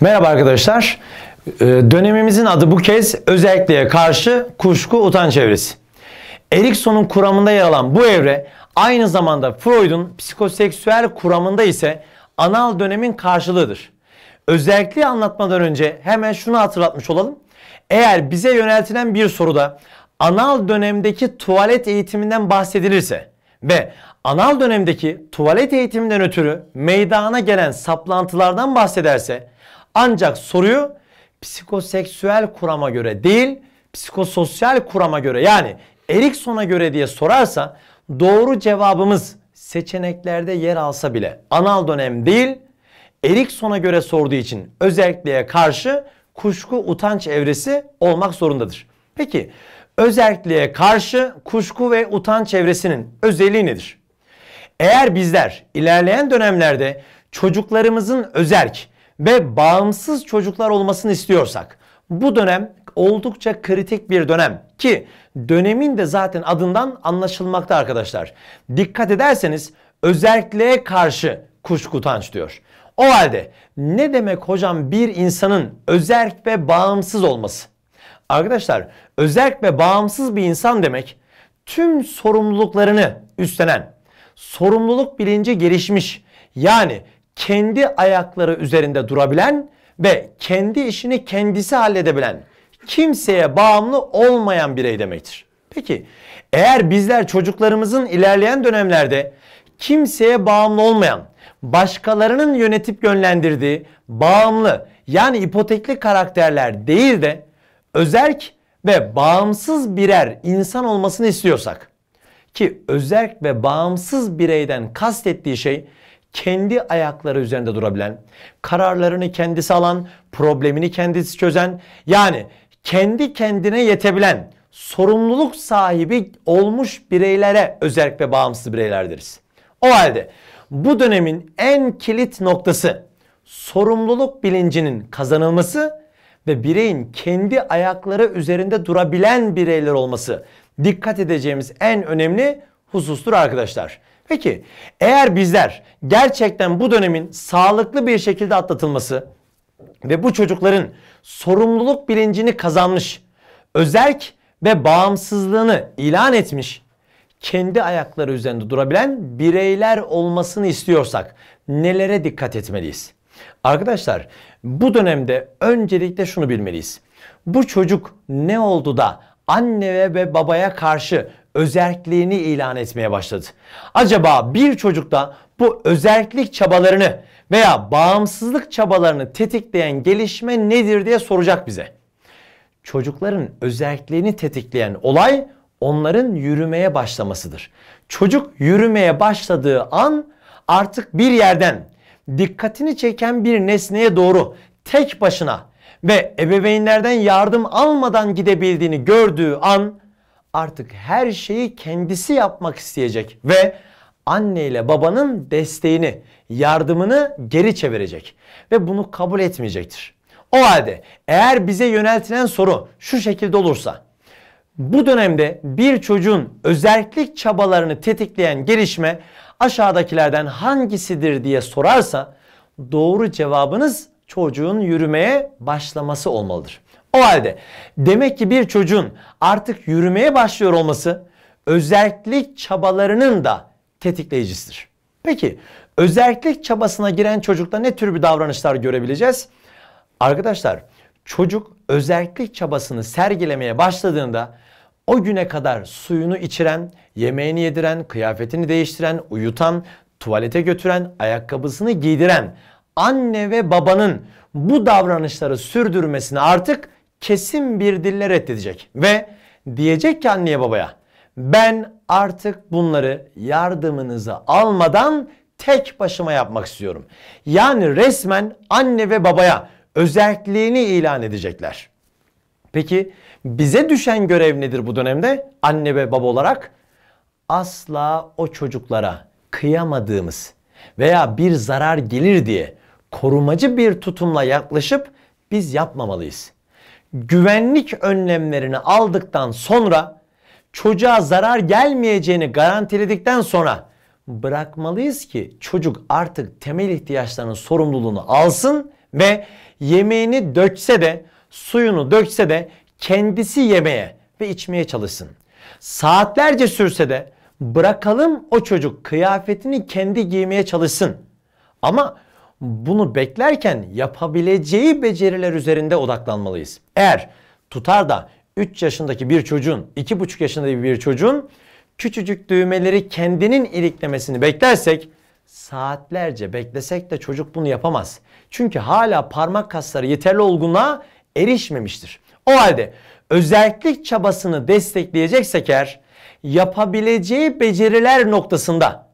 Merhaba arkadaşlar. Ee, dönemimizin adı bu kez özellikle karşı kuşku utanç evresi. Erikson'un kuramında yer alan bu evre aynı zamanda Freud'un psikoseksüel kuramında ise anal dönemin karşılığıdır. Özelliği anlatmadan önce hemen şunu hatırlatmış olalım. Eğer bize yöneltilen bir soruda anal dönemdeki tuvalet eğitiminden bahsedilirse ve anal dönemdeki tuvalet eğitiminden ötürü meydana gelen saplantılardan bahsederse ancak soruyu psikoseksüel kurama göre değil, psikososyal kurama göre yani Erikson'a göre diye sorarsa doğru cevabımız seçeneklerde yer alsa bile anal dönem değil, Erikson'a göre sorduğu için özelliğe karşı kuşku utanç evresi olmak zorundadır. Peki özelliğe karşı kuşku ve utanç evresinin özelliği nedir? Eğer bizler ilerleyen dönemlerde çocuklarımızın özerk ve bağımsız çocuklar olmasını istiyorsak bu dönem oldukça kritik bir dönem ki dönemin de zaten adından anlaşılmakta arkadaşlar. Dikkat ederseniz özelliğe karşı kuşku tanç diyor. O halde ne demek hocam bir insanın özerk ve bağımsız olması? Arkadaşlar özerk ve bağımsız bir insan demek tüm sorumluluklarını üstlenen, sorumluluk bilinci gelişmiş yani kendi ayakları üzerinde durabilen ve kendi işini kendisi halledebilen, kimseye bağımlı olmayan birey demektir. Peki eğer bizler çocuklarımızın ilerleyen dönemlerde kimseye bağımlı olmayan, başkalarının yönetip yönlendirdiği bağımlı yani ipotekli karakterler değil de özerk ve bağımsız birer insan olmasını istiyorsak ki özerk ve bağımsız bireyden kastettiği şey kendi ayakları üzerinde durabilen, kararlarını kendisi alan, problemini kendisi çözen, yani kendi kendine yetebilen, sorumluluk sahibi olmuş bireylere özellikle bağımsız bireyler deriz. O halde bu dönemin en kilit noktası sorumluluk bilincinin kazanılması ve bireyin kendi ayakları üzerinde durabilen bireyler olması dikkat edeceğimiz en önemli husustur arkadaşlar. Peki eğer bizler gerçekten bu dönemin sağlıklı bir şekilde atlatılması ve bu çocukların sorumluluk bilincini kazanmış, özerk ve bağımsızlığını ilan etmiş, kendi ayakları üzerinde durabilen bireyler olmasını istiyorsak nelere dikkat etmeliyiz? Arkadaşlar bu dönemde öncelikle şunu bilmeliyiz. Bu çocuk ne oldu da anne ve babaya karşı özerkliğini ilan etmeye başladı. Acaba bir çocukta bu özerklik çabalarını veya bağımsızlık çabalarını tetikleyen gelişme nedir diye soracak bize. Çocukların özerkliğini tetikleyen olay onların yürümeye başlamasıdır. Çocuk yürümeye başladığı an artık bir yerden dikkatini çeken bir nesneye doğru tek başına ve ebeveynlerden yardım almadan gidebildiğini gördüğü an artık her şeyi kendisi yapmak isteyecek ve anne ile babanın desteğini, yardımını geri çevirecek ve bunu kabul etmeyecektir. O halde eğer bize yöneltilen soru şu şekilde olursa bu dönemde bir çocuğun özellik çabalarını tetikleyen gelişme aşağıdakilerden hangisidir diye sorarsa doğru cevabınız çocuğun yürümeye başlaması olmalıdır. O halde demek ki bir çocuğun artık yürümeye başlıyor olması özellik çabalarının da tetikleyicisidir. Peki özellik çabasına giren çocukta ne tür bir davranışlar görebileceğiz? Arkadaşlar çocuk özellik çabasını sergilemeye başladığında o güne kadar suyunu içiren, yemeğini yediren, kıyafetini değiştiren, uyutan, tuvalete götüren, ayakkabısını giydiren anne ve babanın bu davranışları sürdürmesine artık kesin bir dille reddedecek ve diyecek ki anneye babaya ben artık bunları yardımınızı almadan tek başıma yapmak istiyorum. Yani resmen anne ve babaya özelliğini ilan edecekler. Peki bize düşen görev nedir bu dönemde? Anne ve baba olarak asla o çocuklara kıyamadığımız veya bir zarar gelir diye korumacı bir tutumla yaklaşıp biz yapmamalıyız güvenlik önlemlerini aldıktan sonra çocuğa zarar gelmeyeceğini garantiledikten sonra bırakmalıyız ki çocuk artık temel ihtiyaçlarının sorumluluğunu alsın ve yemeğini dökse de suyunu dökse de kendisi yemeye ve içmeye çalışsın. Saatlerce sürse de bırakalım o çocuk kıyafetini kendi giymeye çalışsın. Ama bunu beklerken yapabileceği beceriler üzerinde odaklanmalıyız. Eğer tutar da 3 yaşındaki bir çocuğun, 2,5 yaşındaki bir çocuğun küçücük düğmeleri kendinin iliklemesini beklersek saatlerce beklesek de çocuk bunu yapamaz. Çünkü hala parmak kasları yeterli olgunluğa erişmemiştir. O halde özellik çabasını destekleyeceksek eğer yapabileceği beceriler noktasında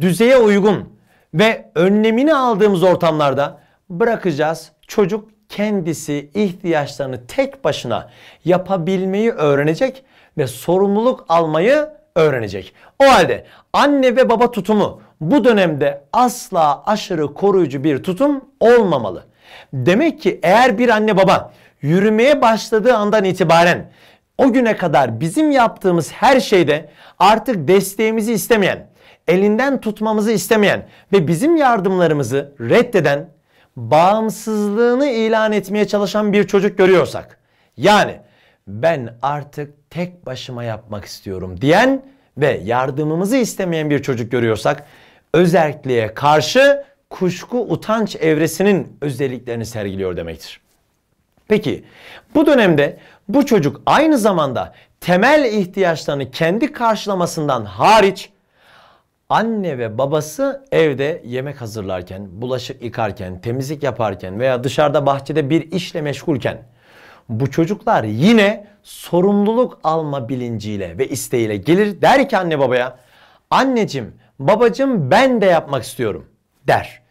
düzeye uygun ve önlemini aldığımız ortamlarda bırakacağız. Çocuk kendisi ihtiyaçlarını tek başına yapabilmeyi öğrenecek ve sorumluluk almayı öğrenecek. O halde anne ve baba tutumu bu dönemde asla aşırı koruyucu bir tutum olmamalı. Demek ki eğer bir anne baba yürümeye başladığı andan itibaren o güne kadar bizim yaptığımız her şeyde artık desteğimizi istemeyen, elinden tutmamızı istemeyen ve bizim yardımlarımızı reddeden, bağımsızlığını ilan etmeye çalışan bir çocuk görüyorsak, yani ben artık tek başıma yapmak istiyorum diyen ve yardımımızı istemeyen bir çocuk görüyorsak, özelliğe karşı kuşku utanç evresinin özelliklerini sergiliyor demektir. Peki bu dönemde bu çocuk aynı zamanda temel ihtiyaçlarını kendi karşılamasından hariç anne ve babası evde yemek hazırlarken, bulaşık yıkarken, temizlik yaparken veya dışarıda bahçede bir işle meşgulken bu çocuklar yine sorumluluk alma bilinciyle ve isteğiyle gelir der ki anne babaya anneciğim babacığım ben de yapmak istiyorum der.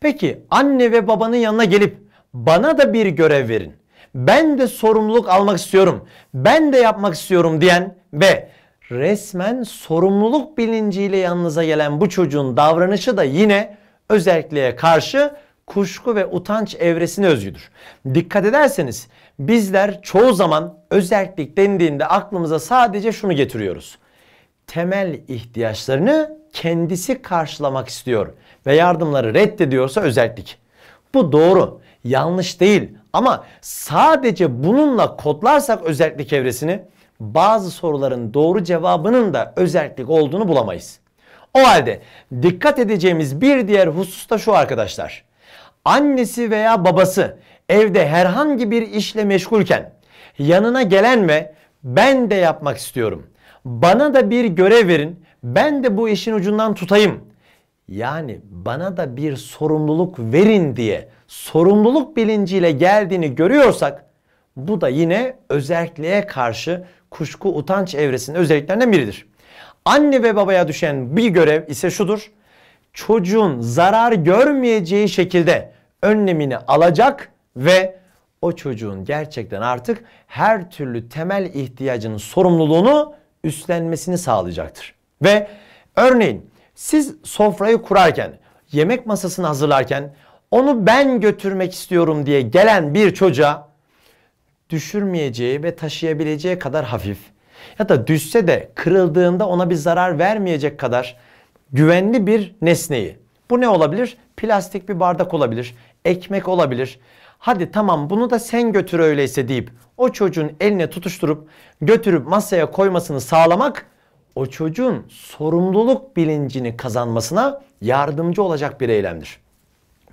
Peki anne ve babanın yanına gelip bana da bir görev verin. Ben de sorumluluk almak istiyorum. Ben de yapmak istiyorum diyen ve resmen sorumluluk bilinciyle yanınıza gelen bu çocuğun davranışı da yine özelliğe karşı kuşku ve utanç evresine özgüdür. Dikkat ederseniz bizler çoğu zaman özellik dendiğinde aklımıza sadece şunu getiriyoruz. Temel ihtiyaçlarını kendisi karşılamak istiyor ve yardımları reddediyorsa özellik. Bu doğru, yanlış değil ama sadece bununla kodlarsak özellik evresini bazı soruların doğru cevabının da özellik olduğunu bulamayız. O halde dikkat edeceğimiz bir diğer husus da şu arkadaşlar. Annesi veya babası evde herhangi bir işle meşgulken yanına gelen ve ben de yapmak istiyorum. Bana da bir görev verin. Ben de bu işin ucundan tutayım. Yani bana da bir sorumluluk verin diye sorumluluk bilinciyle geldiğini görüyorsak bu da yine özelliğe karşı kuşku, utanç evresinin özelliklerinden biridir. Anne ve babaya düşen bir görev ise şudur. Çocuğun zarar görmeyeceği şekilde önlemini alacak ve o çocuğun gerçekten artık her türlü temel ihtiyacının sorumluluğunu üstlenmesini sağlayacaktır. Ve örneğin siz sofrayı kurarken, yemek masasını hazırlarken onu ben götürmek istiyorum diye gelen bir çocuğa düşürmeyeceği ve taşıyabileceği kadar hafif ya da düşse de kırıldığında ona bir zarar vermeyecek kadar güvenli bir nesneyi. Bu ne olabilir? Plastik bir bardak olabilir, ekmek olabilir. Hadi tamam bunu da sen götür öyleyse deyip o çocuğun eline tutuşturup götürüp masaya koymasını sağlamak o çocuğun sorumluluk bilincini kazanmasına yardımcı olacak bir eylemdir.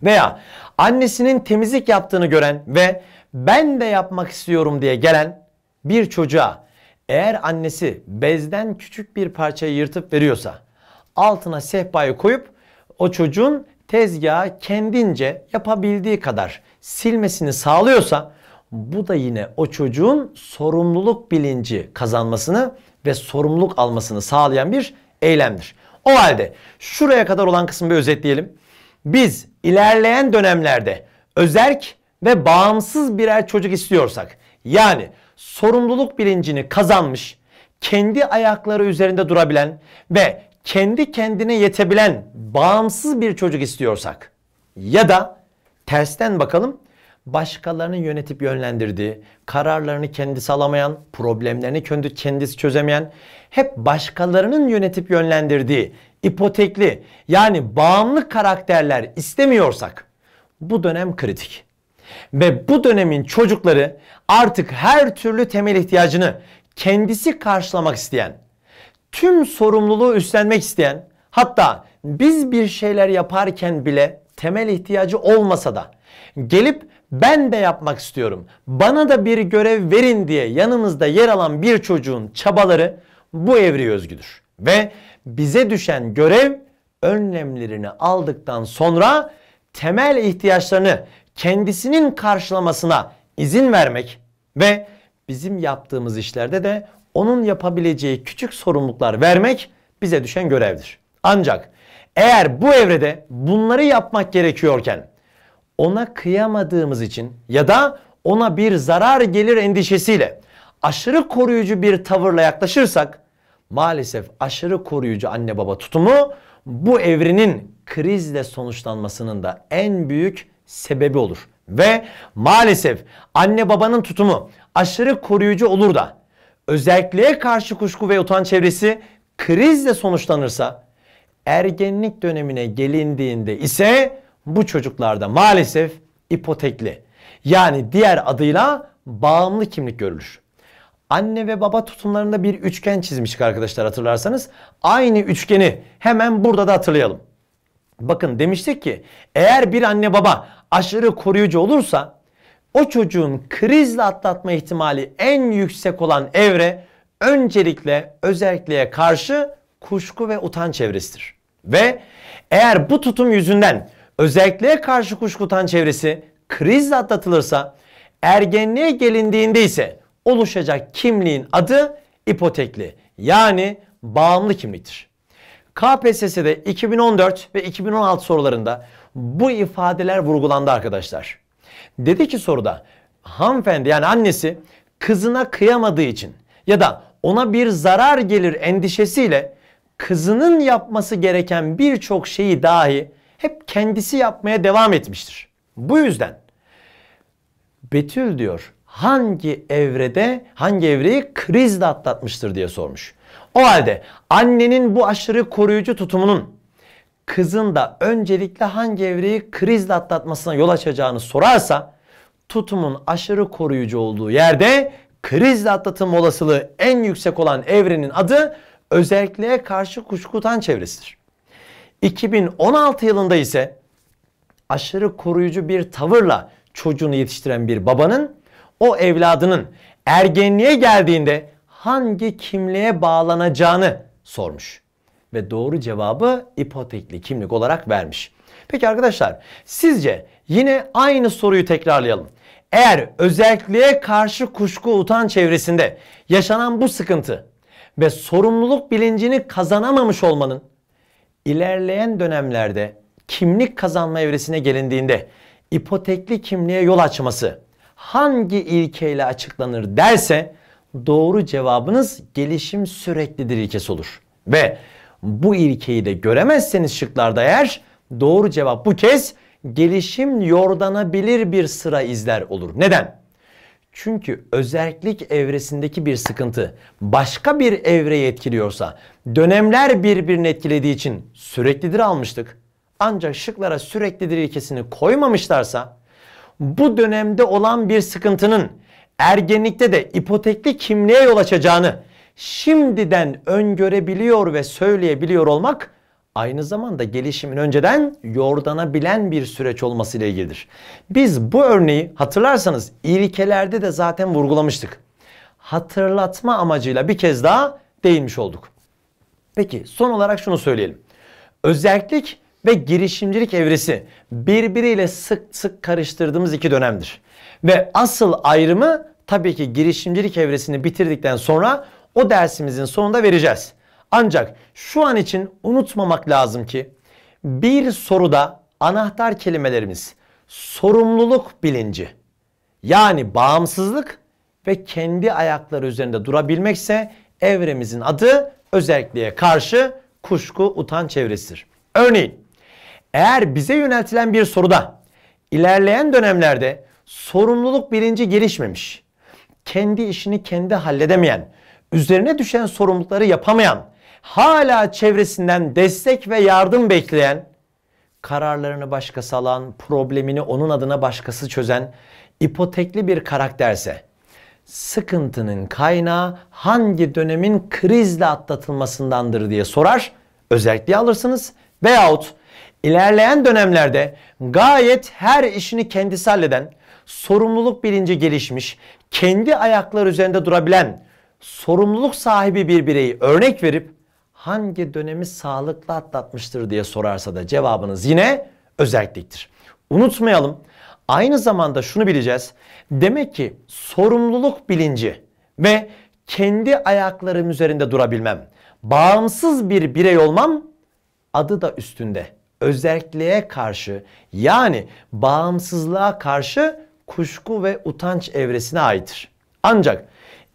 Veya annesinin temizlik yaptığını gören ve ben de yapmak istiyorum diye gelen bir çocuğa eğer annesi bezden küçük bir parçayı yırtıp veriyorsa altına sehpayı koyup o çocuğun tezgahı kendince yapabildiği kadar silmesini sağlıyorsa bu da yine o çocuğun sorumluluk bilinci kazanmasını ve sorumluluk almasını sağlayan bir eylemdir. O halde şuraya kadar olan kısmı bir özetleyelim. Biz ilerleyen dönemlerde özerk ve bağımsız birer çocuk istiyorsak yani sorumluluk bilincini kazanmış, kendi ayakları üzerinde durabilen ve kendi kendine yetebilen bağımsız bir çocuk istiyorsak ya da tersten bakalım başkalarını yönetip yönlendirdiği, kararlarını kendisi alamayan, problemlerini kendi kendisi çözemeyen, hep başkalarının yönetip yönlendirdiği, ipotekli yani bağımlı karakterler istemiyorsak bu dönem kritik. Ve bu dönemin çocukları artık her türlü temel ihtiyacını kendisi karşılamak isteyen, tüm sorumluluğu üstlenmek isteyen, hatta biz bir şeyler yaparken bile temel ihtiyacı olmasa da gelip ben de yapmak istiyorum, bana da bir görev verin diye yanımızda yer alan bir çocuğun çabaları bu evri özgüdür. Ve bize düşen görev önlemlerini aldıktan sonra temel ihtiyaçlarını kendisinin karşılamasına izin vermek ve bizim yaptığımız işlerde de onun yapabileceği küçük sorumluluklar vermek bize düşen görevdir. Ancak eğer bu evrede bunları yapmak gerekiyorken ona kıyamadığımız için ya da ona bir zarar gelir endişesiyle aşırı koruyucu bir tavırla yaklaşırsak maalesef aşırı koruyucu anne baba tutumu bu evrenin krizle sonuçlanmasının da en büyük sebebi olur. Ve maalesef anne babanın tutumu aşırı koruyucu olur da özelliğe karşı kuşku ve utanç çevresi krizle sonuçlanırsa ergenlik dönemine gelindiğinde ise bu çocuklarda maalesef ipotekli yani diğer adıyla bağımlı kimlik görülür. Anne ve baba tutumlarında bir üçgen çizmiştik arkadaşlar hatırlarsanız. Aynı üçgeni hemen burada da hatırlayalım. Bakın demiştik ki eğer bir anne baba aşırı koruyucu olursa o çocuğun krizle atlatma ihtimali en yüksek olan evre öncelikle özelliğe karşı kuşku ve utanç çevresidir. Ve eğer bu tutum yüzünden özelliğe karşı kuşku utanç çevresi krizle atlatılırsa ergenliğe gelindiğinde ise oluşacak kimliğin adı ipotekli yani bağımlı kimliktir. KPSS'de 2014 ve 2016 sorularında bu ifadeler vurgulandı arkadaşlar. Dedi ki soruda hanımefendi yani annesi kızına kıyamadığı için ya da ona bir zarar gelir endişesiyle kızının yapması gereken birçok şeyi dahi hep kendisi yapmaya devam etmiştir. Bu yüzden Betül diyor hangi evrede hangi evreyi krizle atlatmıştır diye sormuş. O halde annenin bu aşırı koruyucu tutumunun kızın da öncelikle hangi evreyi krizle atlatmasına yol açacağını sorarsa tutumun aşırı koruyucu olduğu yerde krizle atlatım olasılığı en yüksek olan evrenin adı özellikle karşı kuşkutan çevresidir. 2016 yılında ise aşırı koruyucu bir tavırla çocuğunu yetiştiren bir babanın o evladının ergenliğe geldiğinde hangi kimliğe bağlanacağını sormuş ve doğru cevabı ipotekli kimlik olarak vermiş. Peki arkadaşlar sizce yine aynı soruyu tekrarlayalım. Eğer özelliğe karşı kuşku utan çevresinde yaşanan bu sıkıntı ve sorumluluk bilincini kazanamamış olmanın ilerleyen dönemlerde kimlik kazanma evresine gelindiğinde ipotekli kimliğe yol açması hangi ilkeyle açıklanır derse doğru cevabınız gelişim süreklidir ilkesi olur. Ve bu ilkeyi de göremezseniz şıklarda eğer doğru cevap bu kez gelişim yordanabilir bir sıra izler olur. Neden? Çünkü özellik evresindeki bir sıkıntı başka bir evreyi etkiliyorsa dönemler birbirini etkilediği için süreklidir almıştık. Ancak şıklara süreklidir ilkesini koymamışlarsa bu dönemde olan bir sıkıntının ergenlikte de ipotekli kimliğe yol açacağını şimdiden öngörebiliyor ve söyleyebiliyor olmak aynı zamanda gelişimin önceden yordanabilen bir süreç olması ile ilgilidir. Biz bu örneği hatırlarsanız ilkelerde de zaten vurgulamıştık. Hatırlatma amacıyla bir kez daha değinmiş olduk. Peki son olarak şunu söyleyelim. Özellik ve girişimcilik evresi birbiriyle sık sık karıştırdığımız iki dönemdir. Ve asıl ayrımı tabii ki girişimcilik evresini bitirdikten sonra o dersimizin sonunda vereceğiz. Ancak şu an için unutmamak lazım ki bir soruda anahtar kelimelerimiz sorumluluk bilinci yani bağımsızlık ve kendi ayakları üzerinde durabilmekse evremizin adı özellikle karşı kuşku utan çevresidir. Örneğin eğer bize yöneltilen bir soruda ilerleyen dönemlerde sorumluluk bilinci gelişmemiş, kendi işini kendi halledemeyen, üzerine düşen sorumlulukları yapamayan, hala çevresinden destek ve yardım bekleyen, kararlarını başkası alan, problemini onun adına başkası çözen ipotekli bir karakterse sıkıntının kaynağı hangi dönemin krizle atlatılmasındandır diye sorar, özellikle alırsınız veyahut ilerleyen dönemlerde gayet her işini kendisi halleden, sorumluluk bilinci gelişmiş, kendi ayakları üzerinde durabilen, sorumluluk sahibi bir bireyi örnek verip hangi dönemi sağlıklı atlatmıştır diye sorarsa da cevabınız yine özelliktir. Unutmayalım. Aynı zamanda şunu bileceğiz. Demek ki sorumluluk bilinci ve kendi ayaklarım üzerinde durabilmem, bağımsız bir birey olmam adı da üstünde. Özelliğe karşı yani bağımsızlığa karşı kuşku ve utanç evresine aittir. Ancak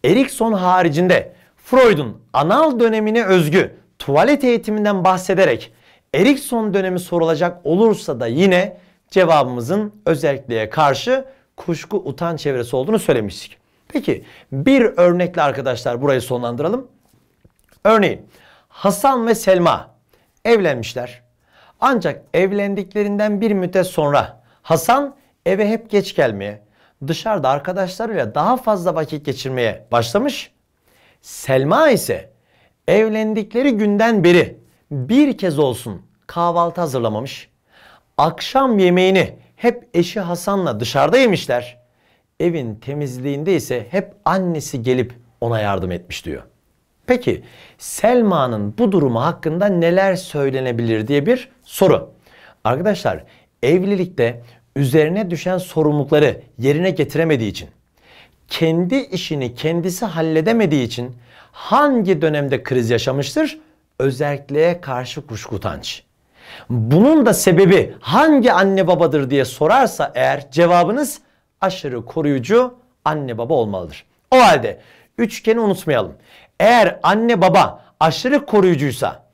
Erikson haricinde Freud'un anal dönemine özgü tuvalet eğitiminden bahsederek Erikson dönemi sorulacak olursa da yine cevabımızın özelliğe karşı kuşku utan çevresi olduğunu söylemiştik. Peki bir örnekle arkadaşlar burayı sonlandıralım. Örneğin Hasan ve Selma evlenmişler. Ancak evlendiklerinden bir müddet sonra Hasan eve hep geç gelmeye, dışarıda arkadaşlarıyla daha fazla vakit geçirmeye başlamış. Selma ise evlendikleri günden beri bir kez olsun kahvaltı hazırlamamış. Akşam yemeğini hep eşi Hasan'la dışarıda yemişler. Evin temizliğinde ise hep annesi gelip ona yardım etmiş diyor. Peki Selma'nın bu durumu hakkında neler söylenebilir diye bir soru. Arkadaşlar evlilikte üzerine düşen sorumlulukları yerine getiremediği için, kendi işini kendisi halledemediği için hangi dönemde kriz yaşamıştır? Özelliğe karşı kuşkutanç. Bunun da sebebi hangi anne babadır diye sorarsa eğer cevabınız aşırı koruyucu anne baba olmalıdır. O halde üçgeni unutmayalım. Eğer anne baba aşırı koruyucuysa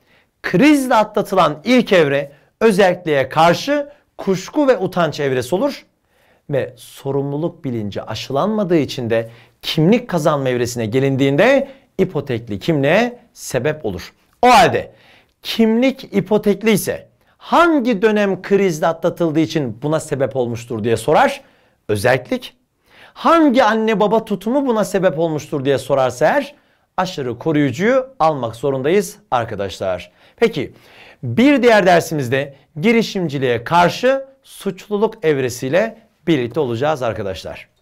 krizle atlatılan ilk evre özelliğe karşı kuşku ve utanç evresi olur ve sorumluluk bilinci aşılanmadığı için de kimlik kazanma evresine gelindiğinde ipotekli kimliğe sebep olur. O halde kimlik ipotekli ise hangi dönem krizde atlatıldığı için buna sebep olmuştur diye sorar. Özellik hangi anne baba tutumu buna sebep olmuştur diye sorarsa eğer aşırı koruyucuyu almak zorundayız arkadaşlar. Peki bir diğer dersimizde girişimciliğe karşı suçluluk evresiyle birlikte olacağız arkadaşlar.